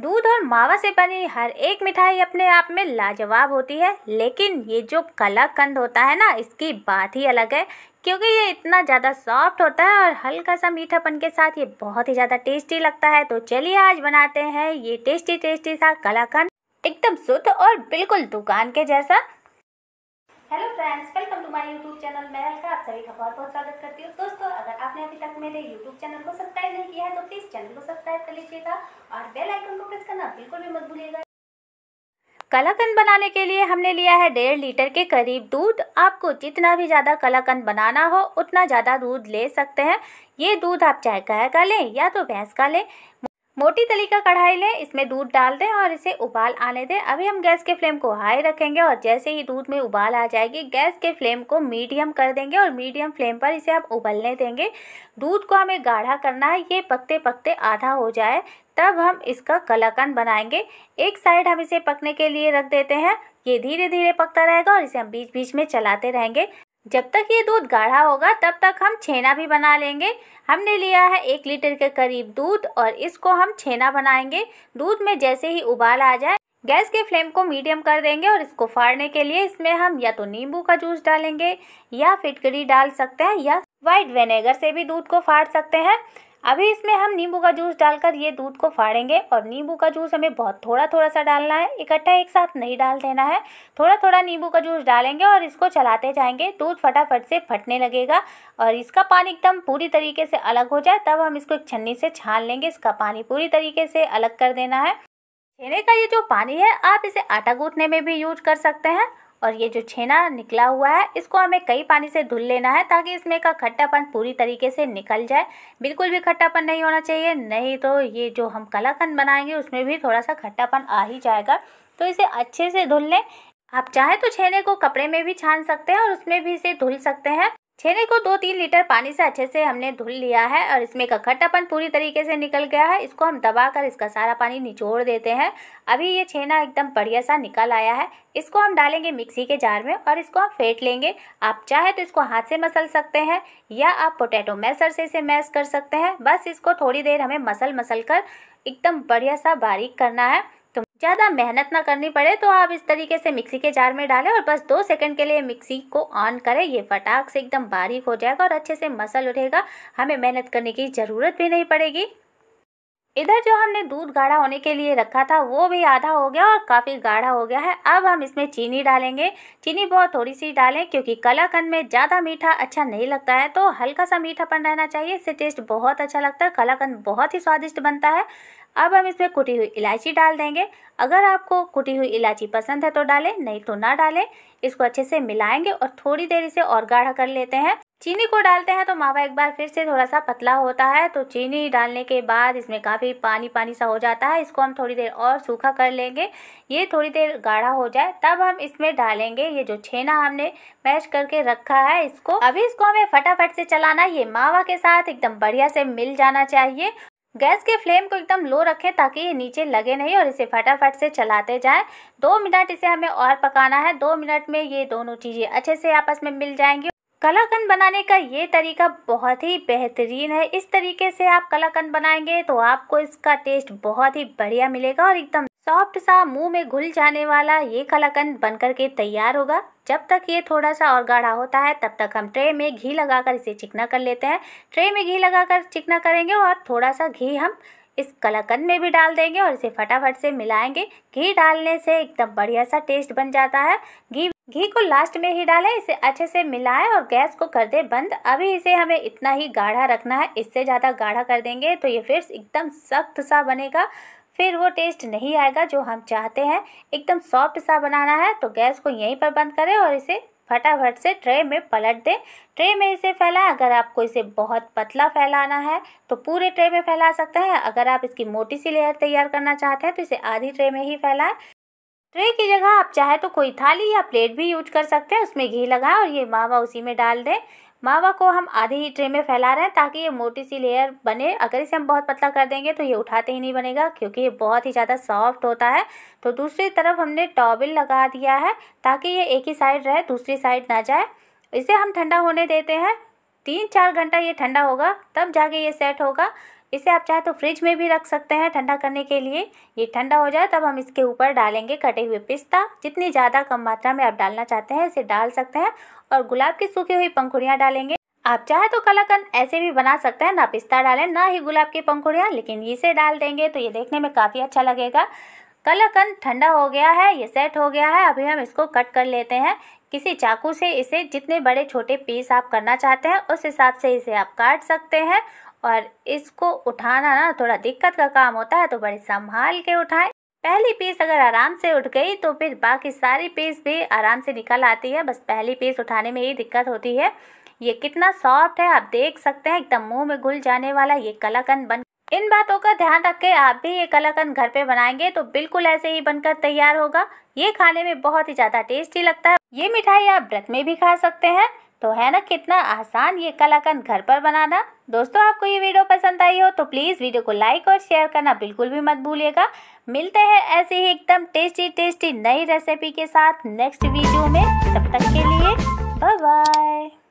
दूध और मावा से बनी हर एक मिठाई अपने आप में लाजवाब होती है लेकिन ये जो कलाकंद होता है ना इसकी बात ही अलग है क्योंकि ये इतना ज़्यादा सॉफ्ट होता है और हल्का सा मीठापन के साथ ये बहुत ही ज़्यादा टेस्टी लगता है तो चलिए आज बनाते हैं ये टेस्टी टेस्टी सा कलाकंद एकदम शुद्ध और बिल्कुल दुकान के जैसा hello friends welcome to my YouTube channel मैं अलका आप सभी का बहुत बहुत स्वागत करती हूँ दोस्तों अगर आपने अभी तक मेरे यूट्यूब चैनल को सब्सक्राइब नहीं किया है तो प्लीज़ चैनल को सब्सक्राइब कर लीजिएगा और बेल आइकन को प्रेस करना बिल्कुल भी मत भूलिएगा कलाकंद बनाने के लिए हमने लिया है डेढ़ लीटर के करीब दूध आपको जितना भी ज़्यादा कलाकंद बनाना हो उतना ज़्यादा दूध ले सकते हैं ये दूध आप चाहे गाय का लें या तो भैंस का लें मोटी तली का कढ़ाई लें इसमें दूध डाल दें और इसे उबाल आने दें अभी हम गैस के फ्लेम को हाई रखेंगे और जैसे ही दूध में उबाल आ जाएगी गैस के फ्लेम को मीडियम कर देंगे और मीडियम फ्लेम पर इसे आप उबलने देंगे दूध को हमें गाढ़ा करना है ये पकते पकते आधा हो जाए तब हम इसका कलाकंद बनाएंगे एक साइड हम इसे पकने के लिए रख देते हैं ये धीरे धीरे पकता रहेगा और इसे हम बीच बीच में चलाते रहेंगे जब तक ये दूध गाढ़ा होगा तब तक हम छेना भी बना लेंगे हमने लिया है एक लीटर के करीब दूध और इसको हम छेना बनाएंगे दूध में जैसे ही उबाल आ जाए गैस के फ्लेम को मीडियम कर देंगे और इसको फाड़ने के लिए इसमें हम या तो नींबू का जूस डालेंगे या फिटकड़ी डाल सकते हैं या व्हाइट वेनेगर से भी दूध को फाड़ सकते हैं अभी इसमें हम नींबू का जूस डालकर ये दूध को फाड़ेंगे और नींबू का जूस हमें बहुत थोड़ा थोड़ा सा डालना है इकट्ठा एक साथ नहीं डाल देना है थोड़ा थोड़ा नींबू का जूस डालेंगे और इसको चलाते जाएंगे दूध फटाफट से फटने लगेगा और इसका पानी एकदम पूरी तरीके से अलग हो जाए तब हम इसको एक छन्नी से छान लेंगे इसका पानी पूरी तरीके से अलग कर देना है छेने का ये जो पानी है आप इसे आटा गूंथने में भी यूज कर सकते हैं और ये जो छेना निकला हुआ है इसको हमें कई पानी से धुल लेना है ताकि इसमें का खट्टापन पूरी तरीके से निकल जाए बिल्कुल भी खट्टापन नहीं होना चाहिए नहीं तो ये जो हम कलाकंद बनाएंगे उसमें भी थोड़ा सा खट्टापन आ ही जाएगा तो इसे अच्छे से धुल लें आप चाहें तो छेने को कपड़े में भी छान सकते हैं और उसमें भी इसे धुल सकते हैं छेने को दो तीन लीटर पानी से अच्छे से हमने धुल लिया है और इसमें का खट्टापन पूरी तरीके से निकल गया है इसको हम दबा कर इसका सारा पानी निचोड़ देते हैं अभी ये छेना एकदम बढ़िया सा निकल आया है इसको हम डालेंगे मिक्सी के जार में और इसको हम फेंट लेंगे आप चाहे तो इसको हाथ से मसल सकते हैं या आप पोटैटो मैसर से इसे मैस कर सकते हैं बस इसको थोड़ी देर हमें मसल मसल कर एकदम बढ़िया सा बारीक करना है ज़्यादा मेहनत ना करनी पड़े तो आप इस तरीके से मिक्सी के जार में डालें और बस दो सेकंड के लिए मिक्सी को ऑन करें ये फटाक से एकदम बारीक हो जाएगा और अच्छे से मसल उठेगा हमें मेहनत करने की ज़रूरत भी नहीं पड़ेगी इधर जो हमने दूध गाढ़ा होने के लिए रखा था वो भी आधा हो गया और काफ़ी गाढ़ा हो गया है अब हम इसमें चीनी डालेंगे चीनी बहुत थोड़ी सी डालें क्योंकि कलाकंद में ज़्यादा मीठा अच्छा नहीं लगता है तो हल्का सा मीठापन रहना चाहिए इससे टेस्ट बहुत अच्छा लगता है कलाकंद बहुत ही स्वादिष्ट बनता है अब हम इसमें कुटी हुई इलायची डाल देंगे अगर आपको कुटी हुई इलायची पसंद है तो डालें नहीं तो ना डालें इसको अच्छे से मिलाएंगे और थोड़ी देर इसे और गाढ़ा कर लेते हैं चीनी को डालते हैं तो मावा एक बार फिर से थोड़ा सा पतला होता है तो चीनी डालने के बाद इसमें काफ़ी पानी पानी सा हो जाता है इसको हम थोड़ी देर और सूखा कर लेंगे ये थोड़ी देर गाढ़ा हो जाए तब हम इसमें डालेंगे ये जो छेना हमने मैश करके रखा है इसको अभी इसको हमें फटाफट से चलाना ये मावा के साथ एकदम बढ़िया से मिल जाना चाहिए गैस के फ्लेम को एकदम लो रखें ताकि ये नीचे लगे नहीं और इसे फटाफट से चलाते जाएं दो मिनट इसे हमें और पकाना है दो मिनट में ये दोनों चीज़ें अच्छे से आपस में मिल जाएंगी कलाकंद बनाने का ये तरीका बहुत ही बेहतरीन है इस तरीके से आप कलाकंद बनाएंगे तो आपको इसका टेस्ट बहुत ही बढ़िया मिलेगा और एकदम सॉफ्ट सा मुंह में घुल जाने वाला ये कलाकंद बनकर के तैयार होगा जब तक ये थोड़ा सा और गाढ़ा होता है तब तक हम ट्रे में घी लगाकर इसे चिकना कर लेते हैं ट्रे में घी लगाकर चिकना करेंगे और थोड़ा सा घी हम इस कलाकंद में भी डाल देंगे और इसे फटाफट से मिलाएंगे घी डालने से एकदम बढ़िया सा टेस्ट बन जाता है घी घी को लास्ट में ही डालें इसे अच्छे से मिलाएं और गैस को कर दें बंद अभी इसे हमें इतना ही गाढ़ा रखना है इससे ज़्यादा गाढ़ा कर देंगे तो ये फिर एकदम सख्त सा बनेगा फिर वो टेस्ट नहीं आएगा जो हम चाहते हैं एकदम सॉफ्ट सा बनाना है तो गैस को यहीं पर बंद करें और इसे फटाफट से ट्रे में पलट दें ट्रे में इसे फैलाएं अगर आपको इसे बहुत पतला फैलाना है तो पूरे ट्रे में फैला सकते हैं अगर आप इसकी मोटी सी लेयर तैयार करना चाहते हैं तो इसे आधी ट्रे में ही फैलाएं ट्रे की जगह आप चाहे तो कोई थाली या प्लेट भी यूज कर सकते हैं उसमें घी लगाएं और ये मावा उसी में डाल दें मावा को हम आधे ही ट्रे में फैला रहे हैं ताकि ये मोटी सी लेयर बने अगर इसे हम बहुत पतला कर देंगे तो ये उठाते ही नहीं बनेगा क्योंकि ये बहुत ही ज़्यादा सॉफ्ट होता है तो दूसरी तरफ हमने टॉवल लगा दिया है ताकि ये एक ही साइड रहे दूसरी साइड ना जाए इसे हम ठंडा होने देते हैं तीन चार घंटा ये ठंडा होगा तब जाके ये सेट होगा इसे आप चाहे तो फ्रिज में भी रख सकते हैं ठंडा करने के लिए ये ठंडा हो जाए तब हम इसके ऊपर डालेंगे कटे हुए पिस्ता जितनी ज़्यादा कम मात्रा में आप डालना चाहते हैं इसे डाल सकते हैं और गुलाब की सूखी हुई पंखुड़ियाँ डालेंगे आप चाहे तो कलाकंद ऐसे भी बना सकते हैं ना पिस्ता डालें ना ही गुलाब की पंखुड़ियाँ लेकिन इसे डाल देंगे तो ये देखने में काफ़ी अच्छा लगेगा कलाकंद ठंडा हो गया है ये सेट हो गया है अभी हम इसको कट कर लेते हैं किसी चाकू से इसे जितने बड़े छोटे पीस आप करना चाहते हैं उस हिसाब से इसे आप काट सकते हैं और इसको उठाना ना थोड़ा दिक्कत का काम होता है तो बड़े संभाल के उठाएं पहली पीस अगर आराम से उठ गई तो फिर बाकी सारी पीस भी आराम से निकल आती है बस पहली पीस उठाने में ही दिक्कत होती है ये कितना सॉफ्ट है आप देख सकते हैं एकदम मुंह में घुल जाने वाला ये कलाकंद बन इन बातों का ध्यान रख के आप भी ये कलाकंद घर पे बनाएंगे तो बिल्कुल ऐसे ही बनकर तैयार होगा ये खाने में बहुत ही ज़्यादा टेस्टी लगता है ये मिठाई आप व्रत में भी खा सकते हैं तो है ना कितना आसान ये कलाकंद घर पर बनाना दोस्तों आपको ये वीडियो पसंद आई हो तो प्लीज़ वीडियो को लाइक और शेयर करना बिल्कुल भी मत भूलिएगा मिलते हैं ऐसे ही एकदम टेस्टी टेस्टी नई रेसिपी के साथ नेक्स्ट वीडियो में तब तक के लिए बाय बाय